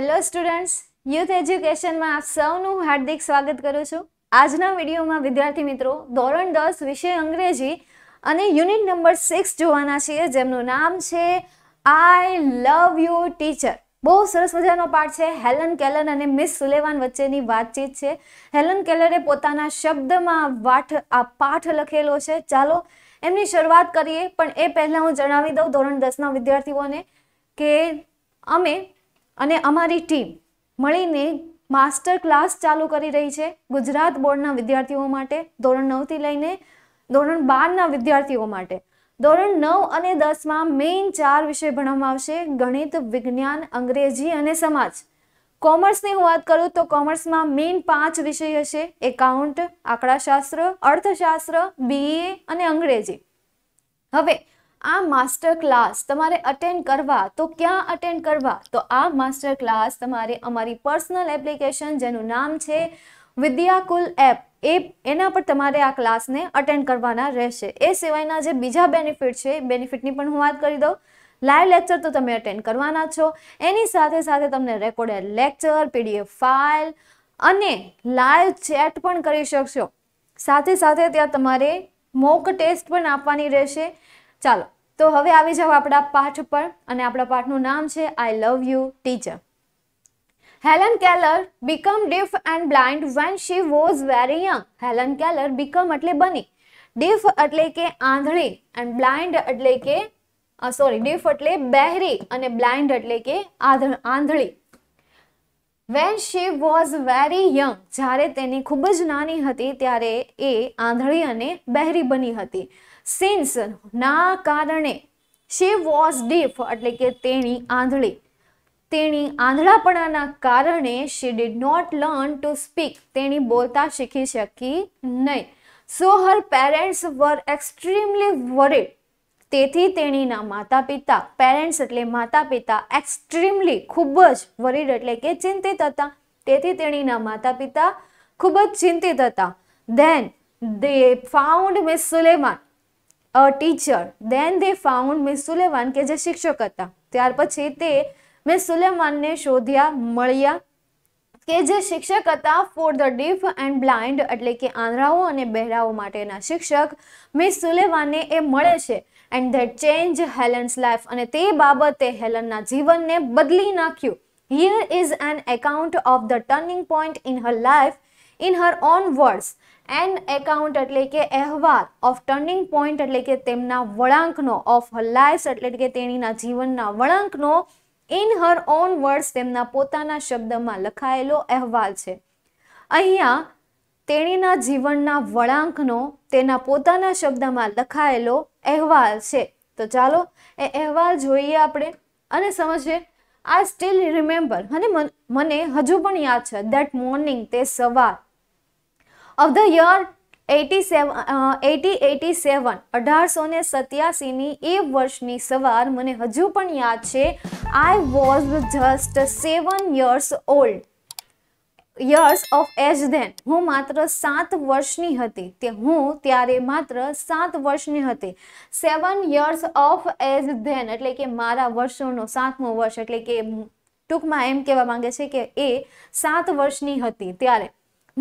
hello students youth એજ્યુકેશનમાં આપ સૌનું હાર્દિક સ્વાગત કરું છું આજના વિડીયોમાં વિદ્યાર્થી મિત્રો ધોરણ દસ વિષય અંગ્રેજી અને યુનિટ નંબર સિક્સ જોવાના છીએ જેમનું નામ છે આઈ લવ યુ ટીચર બહુ સરસ મજાનો પાઠ છે હેલન કેલન અને મિસ સુલેવાન વચ્ચેની વાતચીત છે હેલન કેલરે પોતાના શબ્દમાં વાઠ આ પાઠ લખેલો છે ચાલો એમની શરૂઆત કરીએ પણ એ પહેલાં હું જણાવી દઉં ધોરણ દસના વિદ્યાર્થીઓને કે અમે અને અમારી ટીમ મળીને માસ્ટર ક્લાસ ચાલુ કરી રહી છે ગુજરાત બોર્ડના વિદ્યાર્થીઓ માટે ધોરણ નવથી લઈને ધોરણ બારના વિદ્યાર્થીઓ માટે ધોરણ નવ અને દસમાં મેઇન ચાર વિષય ભણવામાં આવશે ગણિત વિજ્ઞાન અંગ્રેજી અને સમાજ કોમર્સની હું વાત કરું તો કોમર્સમાં મેઇન પાંચ વિષય હશે એકાઉન્ટ આંકડાશાસ્ત્ર અર્થશાસ્ત્ર બીએ અને અંગ્રેજી હવે આ માસ્ટર ક્લાસ તમારે અટેન્ડ કરવા તો ક્યાં અટેન્ડ કરવા તો આ માસ્ટર ક્લાસ તમારે અમારી પર્સનલ એપ્લિકેશન જેનું નામ છે વિદ્યાકુલ એપ એ એના પર તમારે આ ક્લાસને અટેન્ડ કરવાના રહેશે એ સિવાયના જે બીજા બેનિફિટ છે એ બેનિફિટની પણ હું વાત કરી દઉં લાઈવ લેક્ચર તો તમે અટેન્ડ કરવાના છો એની સાથે સાથે તમને રેકોર્ડેડ લેક્ચર પીડીએફ ફાઇલ અને લાઈવ ચેટ પણ કરી શકશો સાથે સાથે ત્યાં તમારે મોક ટેસ્ટ પણ આપવાની રહેશે ચાલો તો હવે આવી જાઓ આપણા પાઠ પર અને આપણા પાઠનું નામ છે I love you teacher Helen Keller become deaf and blind when she was very young Helen Keller become એટલે બની ડીફ એટલે કે આંધળી એન્ડ બ્લાઇન્ડ એટલે કે સોરી ડીફ એટલે બહેરી અને બ્લાઇન્ડ એટલે કે આંધળી when she was very young જ્યારે તેની ખૂબ જ નાની હતી ત્યારે એ આંધળી અને બહેરી બની હતી સિન્સ ના કારણે શી વોઝ ડીફ એટલે કે તેણી આંધળી તેણી આંધળાપણાના કારણે she did not learn to speak તેણી બોલતા શીખી શકી નહીં so her parents were extremely worried તેથી તેણીના માતા પિતા પેરેન્ટ્સ એટલે માતા પિતા એક્સ્ટ્રીમલી ખૂબ જ વરીડ એટલે કે ચિંતિત હતા તેથી તેણીના માતા પિતા ખૂબ જ ચિંતિત હતા then they found Miss Sullivan a teacher then they found Miss Sullivan કે જે શિક્ષક હતા ત્યાર પછી તે મિસ સુલેમાનને શોધ્યા મળ્યા કે જે શિક્ષક હતા for the deaf and blind એટલે કે આંધળાઓ અને બહેરાઓ માટેના શિક્ષક મિસ સુલેવાનને એ મળે છે and that change Helen's life અને તે બાબતે હેલનના જીવનને બદલી નાખ્યું here is an account of the turning point in her life in her own words an account એટલે કે અહેવાલ ઓફ ટર્નિંગ પોઈન્ટ એટલે કે તેમના વળાંકનો ઓફ લાઇફ એટલે કે તેણીના જીવનના વળાંકનો ઇન હર ઓન વર્ડ્સ તેમના પોતાના શબ્દમાં લખાયેલો અહેવાલ છે અહીંયા તેણીના જીવનના વળાંકનો તેના પોતાના શબ્દમાં લખાયેલો અહેવાલ છે તો ચાલો એ અહેવાલ જોઈએ આપણે અને સમજીએ આઈ સ્ટીલ રિમેમ્બર અને મને હજુ પણ યાદ છે દેટ મોર્નિંગ તે સવાર of the year eighty seven eighty eighty seven અઢારસો ને સત્યાસીની એ વર્ષની સવાર મને હજુ પણ યાદ છે I was just seven years old years of age then હું માત્ર સાત વર્ષની હતી તે હું ત્યારે માત્ર સાત વર્ષની હતી seven years of age then એટલે કે મારા વર્ષોનો સાતમો વર્ષ એટલે કે ટૂંકમાં એમ કહેવા માંગે છે કે એ સાત વર્ષની હતી ત્યારે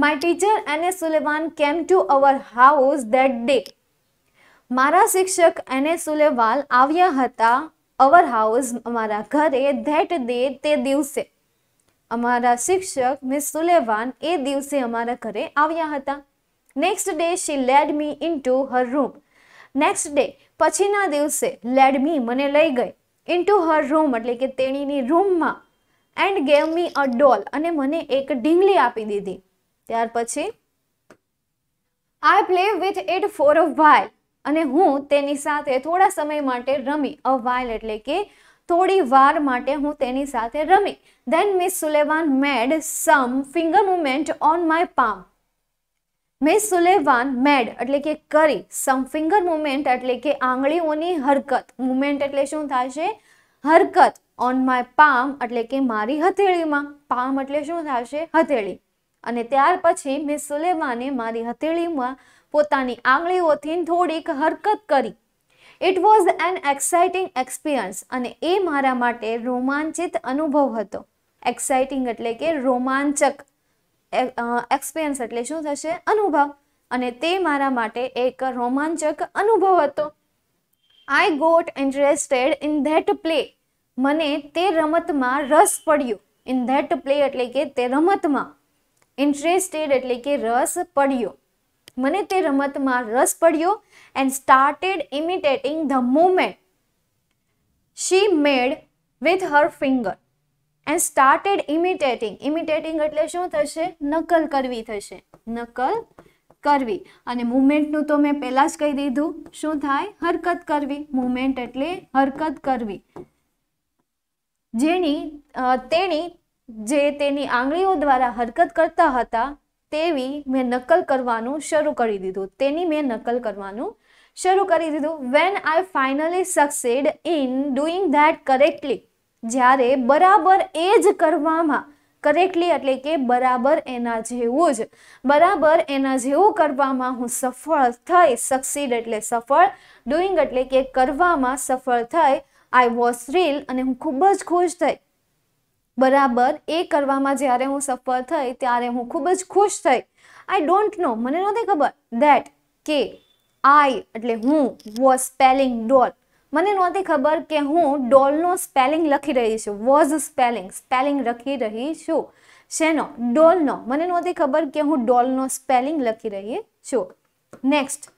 my teacher Anne Sullivan came to our house that day મારા શિક્ષક એને સુલેવાલ આવ્યા હતા અવર હાઉસ અમારા ઘરે ધેટ ડે તે દિવસે અમારા શિક્ષક મિસ સુલેવાન એ દિવસે અમારા ઘરે આવ્યા હતા next day she led me into her room next day પછીના દિવસે લેડ મી મને લઈ ગઈ ઇન ટુ હર રૂમ એટલે કે તેણીની રૂમમાં એન્ડ ગેવ મી અ ડોલ અને મને એક ઢીંગલી આપી દીધી ત્યાર પછી I play with it for a while અને હું તેની સાથે થોડા સમય માટે રમી અ વાઇલ એટલે કે થોડી વાર માટે હું તેની સાથે રમી then Miss Sullivan made some finger movement on my palm Miss Sullivan made એટલે કે કરી સમ ફિંગર મુમેન્ટ એટલે કે આંગળીઓની હરકત મુમેન્ટ એટલે શું થશે હરકત ઓન માય પામ એટલે કે મારી હથેળીમાં પામ એટલે શું થશે હથેળી અને ત્યાર પછી મેં સુલેમાને મારી હથેળીમાં પોતાની આંગળીઓથી થોડીક હરકત કરી it was an exciting experience અને એ મારા માટે રોમાંચિત અનુભવ હતો એક્સાઇટિંગ એટલે કે રોમાંચક એક્સપિરિયન્સ એટલે શું થશે અનુભવ અને તે મારા માટે એક રોમાંચક અનુભવ હતો I got interested in that play મને તે રમતમાં રસ પડ્યો ઇન ધેટ પ્લે એટલે કે તે રમતમાં ઇન્ટરેસ્ટેડ એટલે કે રસ પડ્યો મને તે રમતમાં રસ પડ્યો and started imitating the movement she made with her finger and started imitating imitating એટલે શું થશે નકલ કરવી થશે નકલ કરવી અને મુમેન્ટનું તો મેં પહેલાં જ કહી દીધું શું થાય હરકત કરવી મુમેન્ટ એટલે હરકત કરવી જેની તેણી જે તેની આંગળીઓ દ્વારા હરકત કરતા હતા તેવી મેં નકલ કરવાનું શરૂ કરી દીધું તેની મેં નકલ કરવાનું શરૂ કરી દીધું when I finally succeeded in doing that correctly જ્યારે બરાબર એ જ કરવામાં કરેક્ટલી એટલે કે બરાબર એના જેવું જ બરાબર એના જેવું કરવામાં હું સફળ થઈ સક્સીડ એટલે સફળ ડુઈંગ એટલે કે કરવામાં સફળ થઈ આઈ વોઝ રીલ અને હું ખૂબ જ ખુશ થઈ બરાબર એ કરવામાં જ્યારે હું સફળ થઈ ત્યારે હું ખૂબ જ ખુશ થઈ આઈ ડોન્ટ નો મને નહોતી ખબર ધેટ કે આઈ એટલે હું વોઝ સ્પેલિંગ ડોલ મને નહોતી ખબર કે હું ડોલનો સ્પેલિંગ લખી રહી છું વોઝ સ્પેલિંગ સ્પેલિંગ લખી રહી છું શેનો ડોલનો મને નહોતી ખબર કે હું ડોલનો સ્પેલિંગ લખી રહી છું નેક્સ્ટ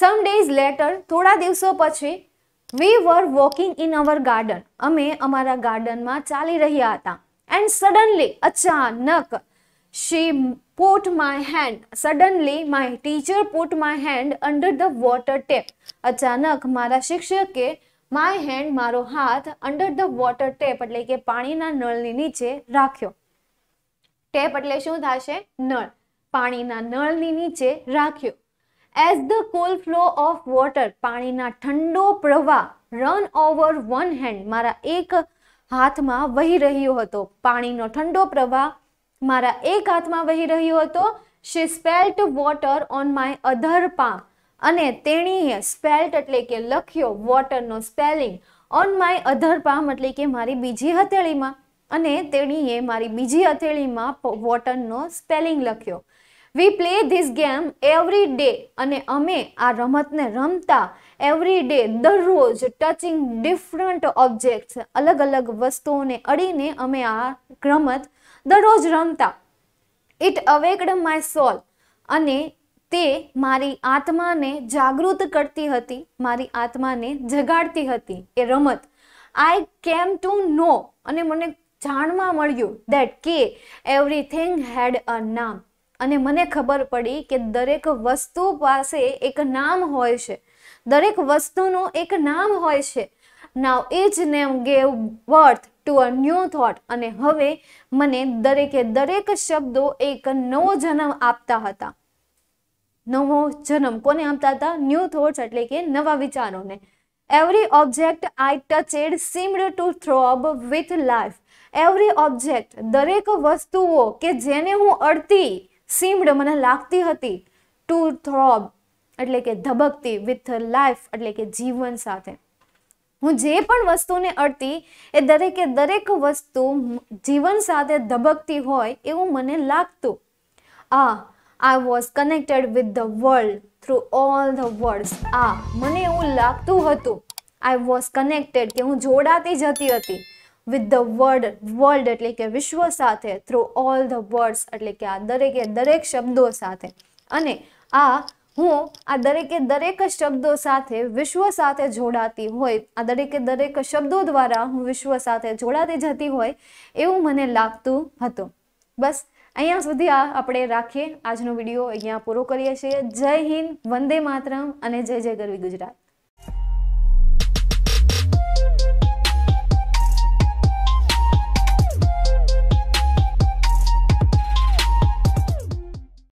સમ ડેઝ લેટર થોડા દિવસો પછી we were walking in our garden અમે અમારા ગાર્ડનમાં ચાલી રહ્યા હતા એન્ડ સડનલી અચાનક she put my hand suddenly my teacher put my hand under the water tap અચાનક મારા શિક્ષકે માય હેન્ડ મારો હાથ અંડર ધ વોટર ટેપ એટલે કે પાણીના નળની નીચે રાખ્યો ટેપ એટલે શું થશે નળ પાણીના નળની નીચે રાખ્યો as the cool flow of water પાણીના ઠંડો પ્રવાહ રન ઓવર વન હેન્ડ મારા એક હાથમાં વહી રહ્યો હતો પાણીનો ઠંડો પ્રવાહ મારા એક હાથમાં વહી રહ્યો હતો she spelt water on my other palm અને તેણીએ સ્પેલ્ટ એટલે કે લખ્યો વોટરનો spelling on my other palm એટલે કે મારી બીજી હથેળીમાં અને તેણીએ મારી બીજી હથેળીમાં વોટરનો સ્પેલિંગ લખ્યો we play this game every day અને અમે આ રમતને રમતા એવરી ડે દરરોજ ટચિંગ ડિફરન્ટ ઓબ્જેક્ટ્સ અલગ અલગ વસ્તુઓને અડીને અમે આ રમત દરરોજ રમતા ઇટ અવેકડ માય સોલ અને તે મારી આત્માને જાગૃત કરતી હતી મારી આત્માને જગાડતી હતી એ રમત આઈ કેમ ટુ નો અને મને જાણવા મળ્યું દેટ કે એવરીથિંગ હેડ અ નામ અને મને ખબર પડી કે દરેક વસ્તુ પાસે એક નામ હોય છે દરેક વસ્તુનું એક નામ હોય છે now each name gave birth to a new thought અને હવે મને દરેકે દરેક શબ્દો એક નવો જન્મ આપતા હતા નવો જન્મ કોને આપતા હતા ન્યૂ થોટ્સ એટલે કે નવા વિચારોને every object I touched seemed to throb with life every object દરેક વસ્તુઓ કે જેને હું અડતી સીમ્ડ મને લાગતી હતી ટુ થ્રોબ એટલે કે ધબકતી વિથ લાઈફ એટલે કે જીવન સાથે હું જે પણ વસ્તુને અડતી એ દરેકે દરેક વસ્તુ જીવન સાથે ધબકતી હોય એવું મને લાગતું આ I was connected with the world through all the words આ મને એવું લાગતું હતું આઈ વોઝ કનેક્ટેડ કે હું જોડાતી જતી હતી વિથ ધ વર્ડ વર્લ્ડ એટલે કે વિશ્વ સાથે થ્રુ ઓલ ધ વર્ડ્સ એટલે કે આ દરેકે દરેક શબ્દો સાથે અને આ હું આ દરેકે દરેક શબ્દો સાથે વિશ્વ સાથે જોડાતી હોય આ દરેકે દરેક શબ્દો દ્વારા હું વિશ્વ સાથે જોડાતી જતી હોય એવું મને લાગતું હતું બસ અહીંયા સુધી આ આપણે રાખીએ આજનો વિડીયો અહીંયા પૂરો કરીએ છીએ જય હિન્દ વંદે માતરમ અને જય જય ગરવી ગુજરાત